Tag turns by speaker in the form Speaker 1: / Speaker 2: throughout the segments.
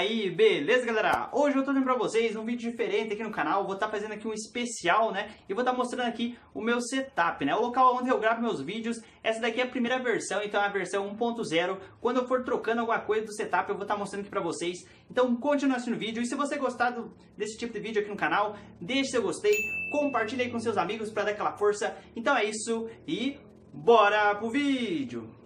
Speaker 1: aí, beleza galera? Hoje eu tô vindo pra vocês um vídeo diferente aqui no canal, vou estar tá fazendo aqui um especial, né? E vou estar tá mostrando aqui o meu setup, né? O local onde eu gravo meus vídeos, essa daqui é a primeira versão, então é a versão 1.0. Quando eu for trocando alguma coisa do setup, eu vou estar tá mostrando aqui pra vocês. Então continue assistindo o vídeo, e se você gostar do, desse tipo de vídeo aqui no canal, deixe seu gostei, compartilhe aí com seus amigos pra dar aquela força. Então é isso, e bora pro vídeo!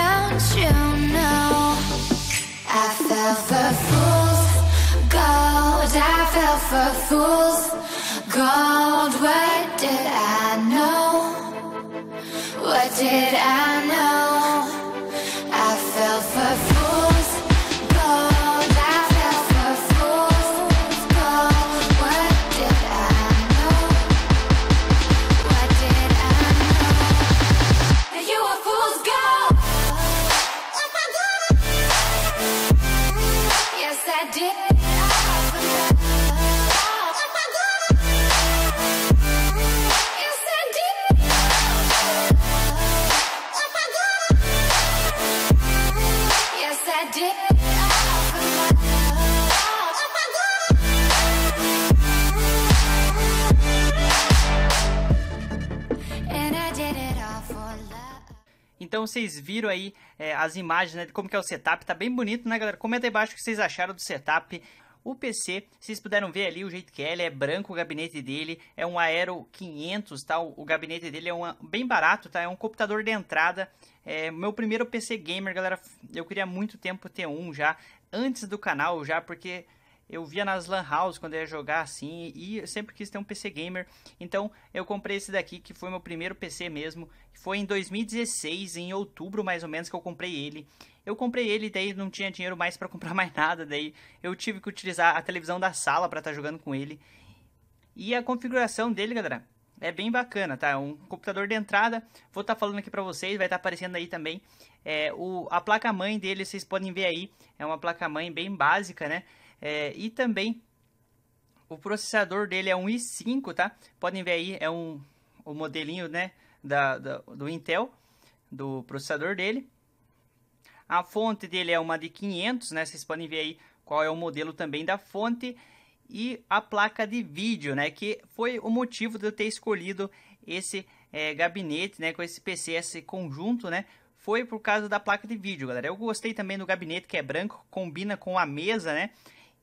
Speaker 1: Don't you know? I fell for fools, gold. I fell for fools, gold. What did I know? What did I know? I did. Então vocês viram aí é, as imagens né, de como que é o setup, tá bem bonito, né, galera? Comenta aí embaixo o que vocês acharam do setup. O PC, vocês puderam ver ali o jeito que é, ele é branco o gabinete dele, é um Aero 500, tá? O, gabinete dele é um, bem barato, tá? É um computador de entrada, é meu primeiro PC gamer, galera. Eu queria muito tempo ter um já, antes do canal já, porque eu via nas lan house quando eu ia jogar assim e sempre quis ter um PC gamer. Então eu comprei esse daqui que foi meu primeiro PC mesmo. Foi em 2016, em outubro mais ou menos que eu comprei ele. Eu comprei ele daí não tinha dinheiro mais para comprar mais nada, daí eu tive que utilizar a televisão da sala para estar tá jogando com ele. E a configuração dele, galera, é bem bacana, tá? Um computador de entrada, vou estar tá falando aqui para vocês, vai estar tá aparecendo aí também. É, o, a placa-mãe dele, vocês podem ver aí, é uma placa-mãe bem básica, né? É, e também o processador dele é um i5, tá? Podem ver aí, é um o modelinho, né, da, da, do Intel, do processador dele. A fonte dele é uma de 500, né? Vocês podem ver aí qual é o modelo também da fonte e a placa de vídeo, né? Que foi o motivo de eu ter escolhido esse é, gabinete, né? Com esse PC, esse conjunto, né? Foi por causa da placa de vídeo, galera. Eu gostei também do gabinete que é branco, combina com a mesa, né?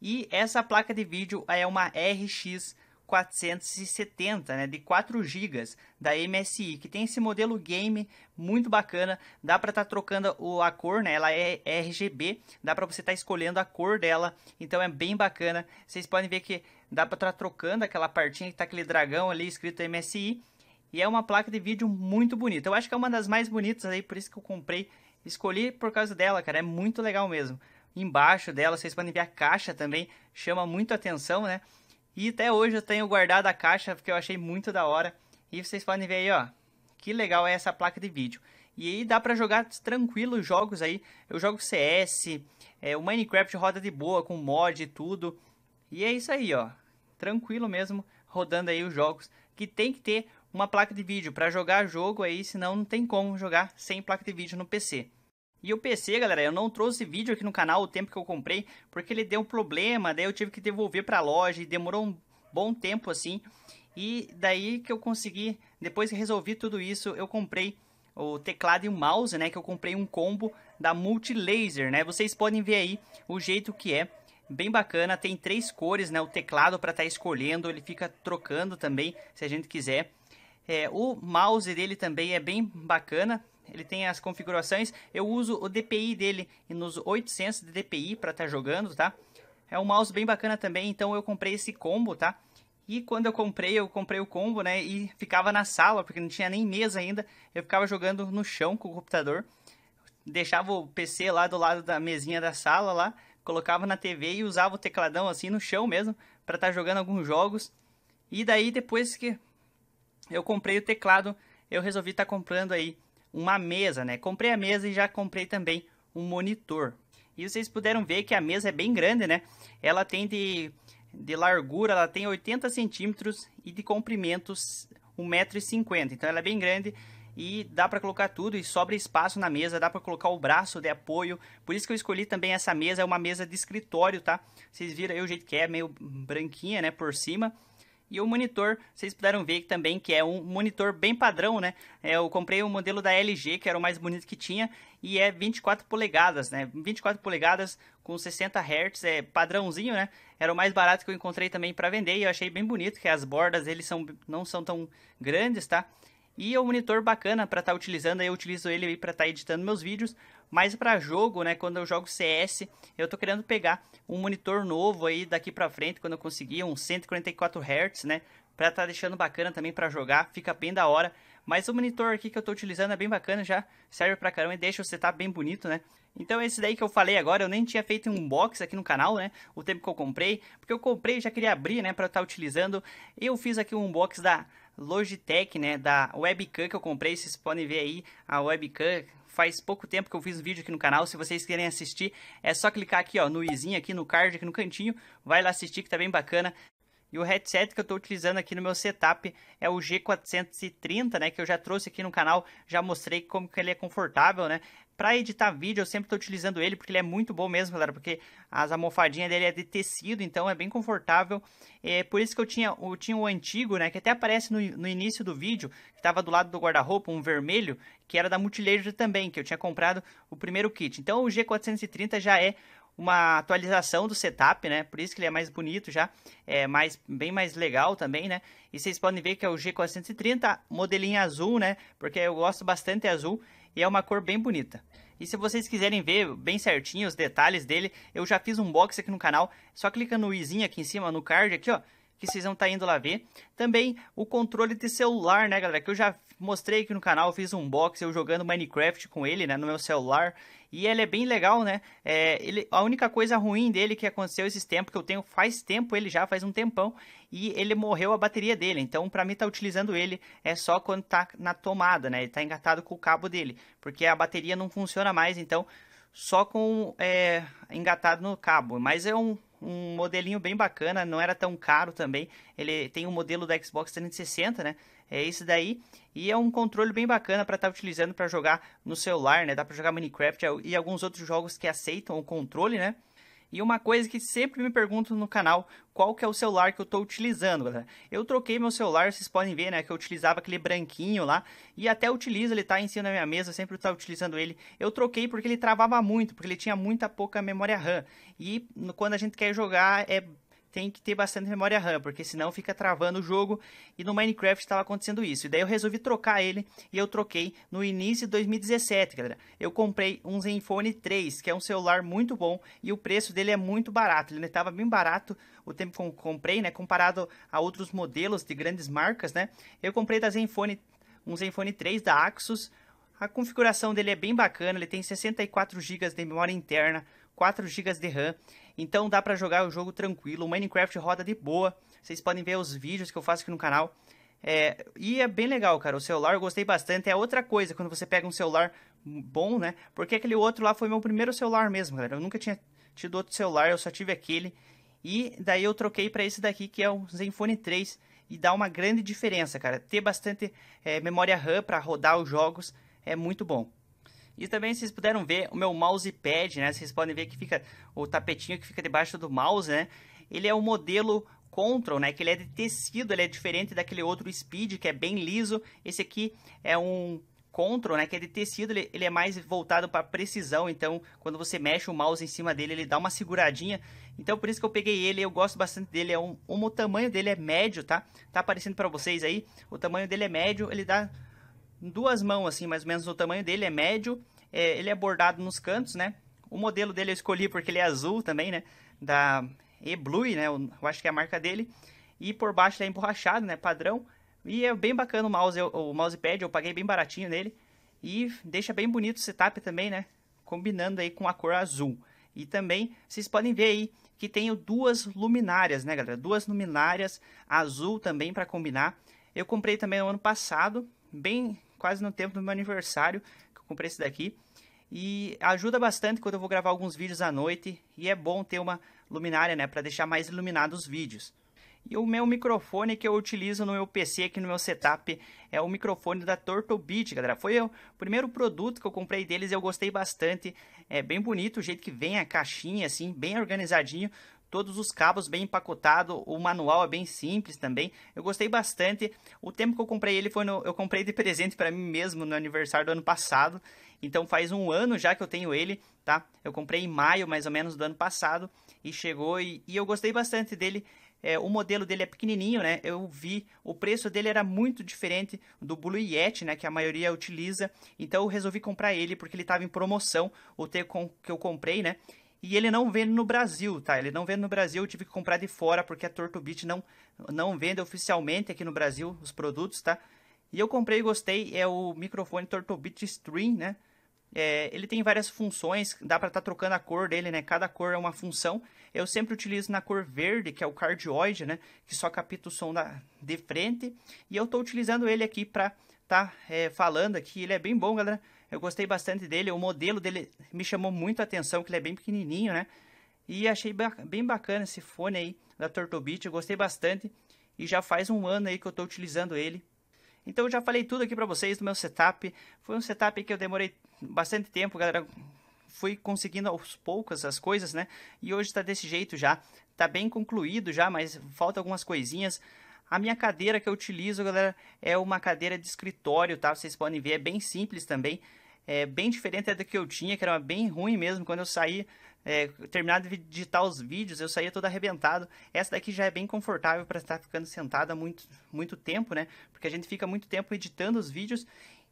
Speaker 1: E essa placa de vídeo é uma RX 470, né, de 4 GB da MSI, que tem esse modelo game muito bacana, dá para estar tá trocando o, a cor, né? Ela é RGB, dá para você estar tá escolhendo a cor dela, então é bem bacana. Vocês podem ver que dá para estar tá trocando aquela partinha que tá aquele dragão ali escrito MSI, e é uma placa de vídeo muito bonita. Eu acho que é uma das mais bonitas aí, por isso que eu comprei, escolhi por causa dela, cara, é muito legal mesmo embaixo dela, vocês podem ver a caixa também, chama muito atenção, né? E até hoje eu tenho guardado a caixa porque eu achei muito da hora. E vocês podem ver aí, ó, que legal é essa placa de vídeo. E aí dá para jogar tranquilo os jogos aí. Eu jogo CS, é, o Minecraft roda de boa com mod e tudo. E é isso aí, ó. Tranquilo mesmo, rodando aí os jogos. Que tem que ter uma placa de vídeo para jogar jogo aí, senão não tem como jogar sem placa de vídeo no PC. E o PC, galera, eu não trouxe vídeo aqui no canal o tempo que eu comprei, porque ele deu um problema, daí eu tive que devolver pra loja e demorou um bom tempo assim. E daí que eu consegui, depois que resolvi tudo isso, eu comprei o teclado e o mouse, né, que eu comprei um combo da Multilaser, né? Vocês podem ver aí o jeito que é bem bacana, tem três cores, né? O teclado para estar tá escolhendo, ele fica trocando também, se a gente quiser. É, o mouse dele também é bem bacana, ele tem as configurações. Eu uso o DPI dele nos 800 de DPI para estar tá jogando, tá? É um mouse bem bacana também, então eu comprei esse combo, tá? E quando eu comprei, eu comprei o combo, né? E ficava na sala, porque não tinha nem mesa ainda. Eu ficava jogando no chão com o computador. Deixava o PC lá do lado da mesinha da sala lá, colocava na TV e usava o tecladão assim no chão mesmo para estar tá jogando alguns jogos. E daí depois que eu comprei o teclado, eu resolvi estar tá comprando aí uma mesa, né? Comprei a mesa e já comprei também um monitor. E vocês puderam ver que a mesa é bem grande, né? Ela tem de, de largura, ela tem 80 centímetros e de comprimento 1,50m. Então ela é bem grande e dá para colocar tudo e sobra espaço na mesa, dá para colocar o braço de apoio. Por isso que eu escolhi também essa mesa, é uma mesa de escritório, tá? Vocês viram aí o jeito que é, meio branquinha, né, por cima. E o monitor, vocês puderam ver também que é um monitor bem padrão, né? É, eu comprei o um modelo da LG, que era o mais bonito que tinha, e é 24 polegadas, né? 24 polegadas com 60 Hz, é padrãozinho, né? Era o mais barato que eu encontrei também para vender e eu achei bem bonito, que as bordas eles são, não são tão grandes, tá? E é um monitor bacana para estar tá utilizando, eu utilizo ele para estar tá editando meus vídeos, mas para jogo, né, quando eu jogo CS, eu tô querendo pegar um monitor novo aí daqui para frente, quando eu conseguir, um 144 Hz, né, para estar tá deixando bacana também para jogar, fica bem da hora. Mas o monitor aqui que eu tô utilizando é bem bacana já, serve pra caramba e deixa o setup tá bem bonito, né? Então esse daí que eu falei agora, eu nem tinha feito um unboxing aqui no canal, né? O tempo que eu comprei, porque eu comprei já queria abrir, né, pra estar tá utilizando. Eu fiz aqui um unboxing da Logitech, né, da webcam que eu comprei, vocês podem ver aí a webcam, faz pouco tempo que eu fiz um vídeo aqui no canal, se vocês querem assistir, é só clicar aqui ó, no izinho, aqui no card, aqui no cantinho, vai lá assistir que tá bem bacana, e o headset que eu estou utilizando aqui no meu setup é o G430, né? Que eu já trouxe aqui no canal, já mostrei como que ele é confortável, né? Para editar vídeo, eu sempre estou utilizando ele, porque ele é muito bom mesmo, galera, porque as almofadinhas dele é de tecido, então é bem confortável. É por isso que eu tinha, eu tinha o antigo, né, que até aparece no, no início do vídeo, que estava do lado do guarda-roupa, um vermelho, que era da Multilaser também, que eu tinha comprado o primeiro kit. Então o G430 já é uma atualização do setup, né? Por isso que ele é mais bonito já, é mais bem mais legal também, né? E vocês podem ver que é o G430 modelinho azul, né? Porque eu gosto bastante azul e é uma cor bem bonita. E se vocês quiserem ver bem certinho os detalhes dele, eu já fiz um box aqui no canal, só clica no izinho aqui em cima, no card aqui, ó, que vocês vão estar tá indo lá ver. Também o controle de celular, né, galera, que eu já mostrei aqui no canal, fiz um box eu jogando Minecraft com ele, né, no meu celular. E ele é bem legal, né? É, ele, a única coisa ruim dele que aconteceu esses tempos, que eu tenho faz tempo ele já, faz um tempão, e ele morreu a bateria dele. Então, para mim, tá utilizando ele é só quando tá na tomada, né? Ele tá engatado com o cabo dele, porque a bateria não funciona mais, então só com é, engatado no cabo. Mas é um, um modelinho bem bacana, não era tão caro também. Ele tem o um modelo da Xbox 360, né? É esse daí. E é um controle bem bacana para estar tá utilizando para jogar no celular, né? Dá para jogar Minecraft e alguns outros jogos que aceitam o controle, né? E uma coisa que sempre me pergunto no canal, qual que é o celular que eu estou utilizando, galera. Eu troquei meu celular, vocês podem ver, né, que eu utilizava aquele branquinho lá, e até utilizo, ele está em cima da minha mesa, sempre estou tá utilizando ele. Eu troquei porque ele travava muito, porque ele tinha muita pouca memória RAM. E quando a gente quer jogar, é tem que ter bastante memória RAM, porque senão fica travando o jogo. E no Minecraft estava acontecendo isso. E daí eu resolvi trocar ele e eu troquei no início de 2017, galera. Eu comprei um Zenfone 3, que é um celular muito bom e o preço dele é muito barato. Ele estava bem barato o tempo que eu comprei, né? Comparado a outros modelos de grandes marcas, né? Eu comprei da Zenfone, um Zenfone 3 da Axus. A configuração dele é bem bacana, ele tem 64 GB de memória interna, 4 GB de RAM. Então dá para jogar o jogo tranquilo. O Minecraft roda de boa. Vocês podem ver os vídeos que eu faço aqui no canal. É, e é bem legal, cara. O celular eu gostei bastante. É outra coisa quando você pega um celular bom, né? Porque aquele outro lá foi meu primeiro celular mesmo, galera. Eu nunca tinha tido outro celular, eu só tive aquele. E daí eu troquei para esse daqui que é o Zenfone 3 e dá uma grande diferença, cara. Ter bastante é, memória RAM para rodar os jogos é muito bom. E também vocês puderam ver o meu mousepad, né? Vocês podem ver que fica o tapetinho que fica debaixo do mouse, né? Ele é o modelo Control, né? Que ele é de tecido, ele é diferente daquele outro Speed, que é bem liso. Esse aqui é um Control, né? Que é de tecido, ele, ele é mais voltado para precisão. Então, quando você mexe o mouse em cima dele, ele dá uma seguradinha. Então, por isso que eu peguei ele, eu gosto bastante dele. É um, um o tamanho dele é médio, tá? Tá aparecendo para vocês aí. O tamanho dele é médio, ele dá duas mãos, assim, mais ou menos no tamanho dele, é médio, é, ele é bordado nos cantos, né? O modelo dele eu escolhi porque ele é azul também, né? Da E-Blue, né? Eu, acho que é a marca dele. E por baixo ele é emborrachado, né? Padrão. E é bem bacana o mouse, eu, o mousepad, eu paguei bem baratinho nele. E deixa bem bonito o setup também, né? Combinando aí com a cor azul. E também vocês podem ver aí que tenho duas luminárias, né, galera? Duas luminárias azul também para combinar. Eu comprei também no ano passado, bem quase no tempo do meu aniversário, que eu comprei esse daqui. E ajuda bastante quando eu vou gravar alguns vídeos à noite. E é bom ter uma luminária, né? Para deixar mais iluminados os vídeos. E o meu microfone que eu utilizo no meu PC aqui no meu setup é o microfone da Turtle galera. Foi o primeiro produto que eu comprei deles e eu gostei bastante. É bem bonito o jeito que vem a caixinha, assim, bem organizadinho todos os cabos bem empacotado, o manual é bem simples também. Eu gostei bastante. O tempo que eu comprei ele foi no, eu comprei de presente para mim mesmo no aniversário do ano passado. Então faz um ano já que eu tenho ele, tá? Eu comprei em maio mais ou menos do ano passado e chegou e, e eu gostei bastante dele. É, o modelo dele é pequenininho, né? Eu vi, o preço dele era muito diferente do Blue Yeti, né? Que a maioria utiliza. Então eu resolvi comprar ele porque ele estava em promoção, o que eu comprei, né? E ele não vende no Brasil, tá? Ele não vende no Brasil, eu tive que comprar de fora, porque a Torto não, não vende oficialmente aqui no Brasil os produtos, tá? E eu comprei e gostei, é o microfone Torto Stream, né? É, ele tem várias funções, dá para estar tá trocando a cor dele, né? Cada cor é uma função. Eu sempre utilizo na cor verde, que é o cardioide, né? Que só capta o som da, de frente. E eu estou utilizando ele aqui para estar tá, é, falando aqui. Ele é bem bom, galera. Eu gostei bastante dele, o modelo dele me chamou muito a atenção, que ele é bem pequenininho, né? E achei bem bacana esse fone aí da Tortobit eu gostei bastante. E já faz um ano aí que eu estou utilizando ele. Então eu já falei tudo aqui para vocês do meu setup. Foi um setup que eu demorei bastante tempo, galera. Fui conseguindo aos poucos as coisas, né? E hoje está desse jeito já. está bem concluído já, mas falta algumas coisinhas. A minha cadeira que eu utilizo, galera, é uma cadeira de escritório, tá? Vocês podem ver, é bem simples também é, bem diferente da que eu tinha, que era bem ruim mesmo. Quando eu saí, é, terminado de editar os vídeos, eu saía todo arrebentado. Essa daqui já é bem confortável para estar ficando sentada muito, muito tempo, né? Porque a gente fica muito tempo editando os vídeos.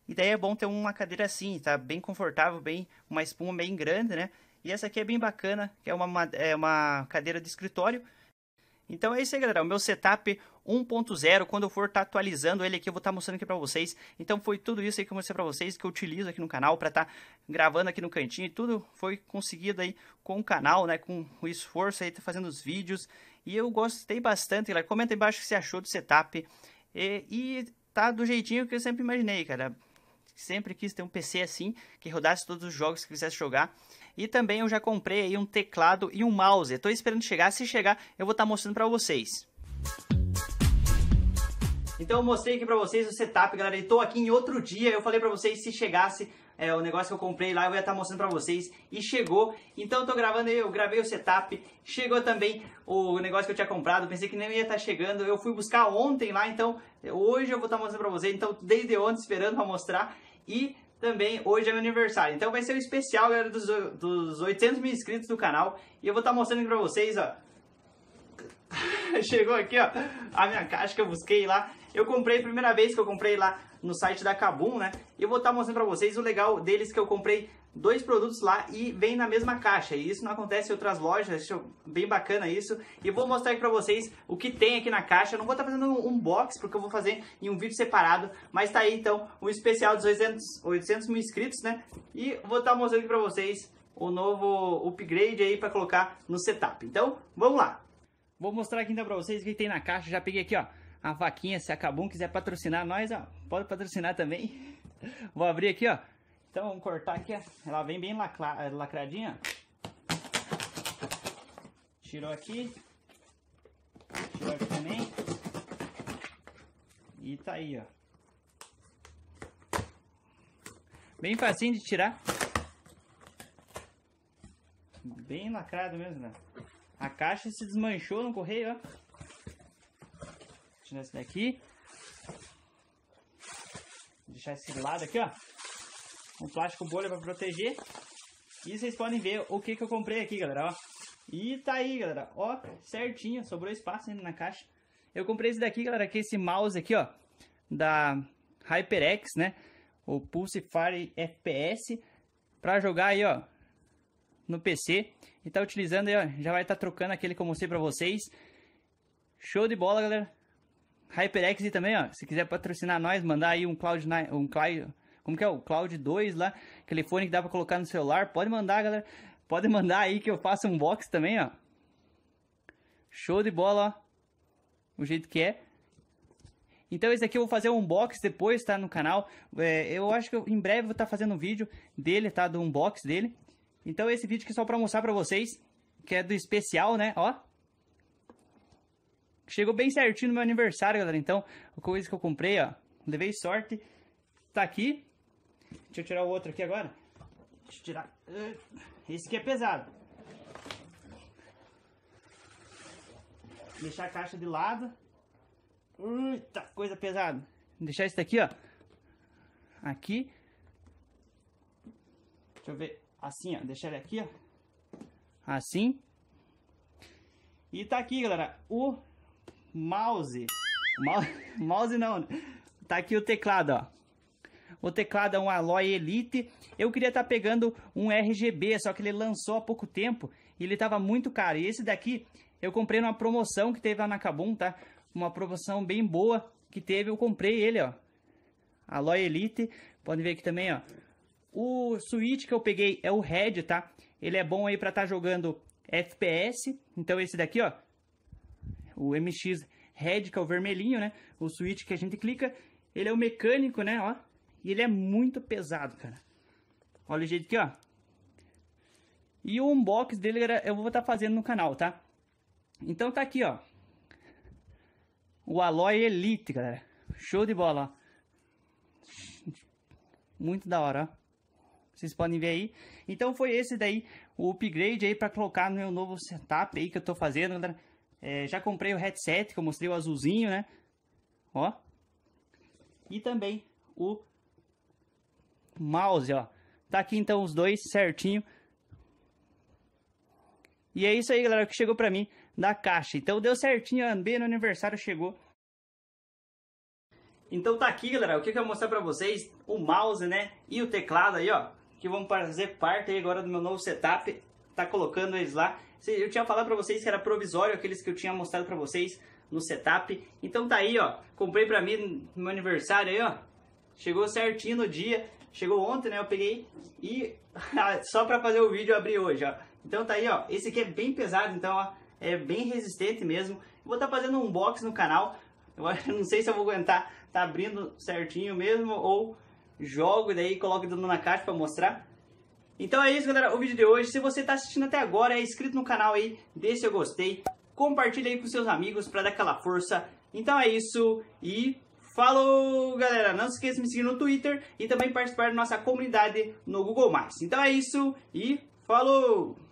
Speaker 1: E daí é bom ter uma cadeira assim, tá? Bem confortável, bem uma espuma bem grande, né? E essa aqui é bem bacana, que é uma, é uma cadeira de escritório então é isso aí, galera. O meu setup 1.0, quando eu for estar tá atualizando ele aqui, eu vou estar tá mostrando aqui para vocês. Então foi tudo isso aí que eu mostrei para vocês, que eu utilizo aqui no canal para estar tá gravando aqui no cantinho. Tudo foi conseguido aí com o canal, né, com o esforço aí, tá fazendo os vídeos. E eu gostei bastante, galera. Comenta aí embaixo o que você achou do setup. E, e tá do jeitinho que eu sempre imaginei, cara. Sempre quis ter um PC assim, que rodasse todos os jogos que quisesse jogar. E também eu já comprei aí um teclado e um mouse. Estou esperando chegar. Se chegar, eu vou estar tá mostrando para vocês. Então eu mostrei aqui para vocês o setup, galera. estou aqui em outro dia. Eu falei para vocês se chegasse é, o negócio que eu comprei lá, eu ia estar tá mostrando para vocês. E chegou. Então eu gravando aí, eu gravei o setup. Chegou também o negócio que eu tinha comprado. Pensei que nem ia estar tá chegando. Eu fui buscar ontem lá, então hoje eu vou estar tá mostrando para vocês. Então desde ontem esperando para mostrar. E também hoje é meu aniversário. Então vai ser o um especial, galera, dos, dos 800 mil inscritos do canal. E eu vou estar tá mostrando aqui pra vocês, ó. Chegou aqui, ó, a minha caixa que eu busquei lá. Eu comprei, primeira vez que eu comprei lá no site da Kabum, né? E eu vou estar tá mostrando pra vocês o legal deles que eu comprei dois produtos lá e vem na mesma caixa. E isso não acontece em outras lojas, acho é bem bacana isso. E vou mostrar aqui pra vocês o que tem aqui na caixa. Eu não vou estar tá fazendo um box, porque eu vou fazer em um vídeo separado, mas tá aí então o especial dos 800, 800 mil inscritos, né? E vou estar tá mostrando aqui pra vocês o novo upgrade aí para colocar no setup. Então, vamos lá! Vou mostrar aqui então pra vocês o que tem na caixa. Já peguei aqui, ó, a vaquinha. Se a Kabum quiser patrocinar nós, ó, pode patrocinar também. Vou abrir aqui, ó. Então vamos cortar aqui, ela vem bem lacra, lacradinha. Tirou aqui. Tirou aqui também. E tá aí, ó. Bem facinho de tirar. Bem lacrado mesmo, né? A caixa se desmanchou no correio, ó. Tirar esse daqui. Deixar esse lado aqui, ó um plástico bolha para proteger. E vocês podem ver o que, que eu comprei aqui, galera, ó. E tá aí, galera, ó, certinho, sobrou espaço ainda na caixa. Eu comprei esse daqui, galera, que é esse mouse aqui, ó, da HyperX, né? O Pulsefire FPS, para jogar aí, ó, no PC. E tá utilizando aí, ó, já vai estar tá trocando aquele que eu mostrei para vocês. Show de bola, galera. HyperX também, ó, se quiser patrocinar nós, mandar aí um Cloud9, um Cloud como que é o Cloud 2 lá, aquele fone que dá para colocar no celular. Pode mandar, galera. Pode mandar aí que eu faço um box também, ó. Show de bola, ó. O jeito que é. Então esse aqui eu vou fazer um unbox depois, tá? No canal. É, eu acho que eu, em breve vou estar tá fazendo um vídeo dele, tá? Do unbox dele. Então esse vídeo aqui é só pra mostrar pra vocês. Que é do especial, né? Ó. Chegou bem certinho no meu aniversário, galera. Então, a coisa que eu comprei, ó. Levei sorte. Tá aqui. Deixa eu tirar o outro aqui agora. Deixa eu tirar. Ah, esse aqui é pesado. Deixar a caixa de lado. Eita, coisa pesada. Deixar esse daqui, ó. Aqui. Deixa eu ver. Assim, ó. Deixar ele aqui, ó. Assim. E tá aqui, galera. O mouse. mouse. Mouse não. Né? Tá aqui o teclado, ó. O teclado é um Alloy Elite. Eu queria estar tá pegando um RGB, só que ele lançou há pouco tempo e ele estava muito caro. E esse daqui eu comprei numa promoção que teve lá na Kabum, tá? Uma promoção bem boa que teve, eu comprei ele, ó. Alloy Elite, podem ver aqui também, ó. O Switch que eu peguei é o Red, tá? Ele é bom aí pra estar tá jogando FPS. Então esse daqui, ó, o MX Red, que é o vermelhinho, né? O Switch que a gente clica, ele é o mecânico, né, ó. E ele é muito pesado, cara. Olha o jeito aqui, ó. E o unbox dele eu vou estar tá fazendo no canal, tá? Então tá aqui, ó. O Alloy Elite, galera. Show de bola, ó. Muito da hora, ó. Vocês podem ver aí. Então foi esse daí, o upgrade aí para colocar no meu novo setup aí que eu tô fazendo, galera. É, já comprei o headset que eu mostrei, o azulzinho, né? Ó. E também o mouse, ó. Tá aqui então os dois certinho. E é isso aí, galera, que chegou pra mim da caixa. Então deu certinho, bem no aniversário, chegou. Então tá aqui, galera, o que eu vou mostrar pra vocês, o mouse, né, e o teclado aí, ó, que vão fazer parte aí agora do meu novo setup, tá colocando eles lá. Eu tinha falado pra vocês que era provisório, aqueles que eu tinha mostrado pra vocês no setup. Então tá aí, ó, comprei pra mim no meu aniversário aí, ó, chegou certinho no dia, Chegou ontem, né? Eu peguei e ah, só para fazer o vídeo eu abri hoje, ó. Então tá aí, ó. Esse aqui é bem pesado, então, ó. É bem resistente mesmo. Vou estar tá fazendo um box no canal. Eu não sei se eu vou aguentar tá abrindo certinho mesmo ou jogo e daí coloco tudo na caixa para mostrar. Então é isso, galera, o vídeo de hoje. Se você está assistindo até agora, é inscrito no canal aí, deixa eu gostei, compartilha aí com seus amigos para dar aquela força. Então é isso e Falou, galera! Não se esqueça de me seguir no Twitter e também participar da nossa comunidade no Google+. Então é isso e falou!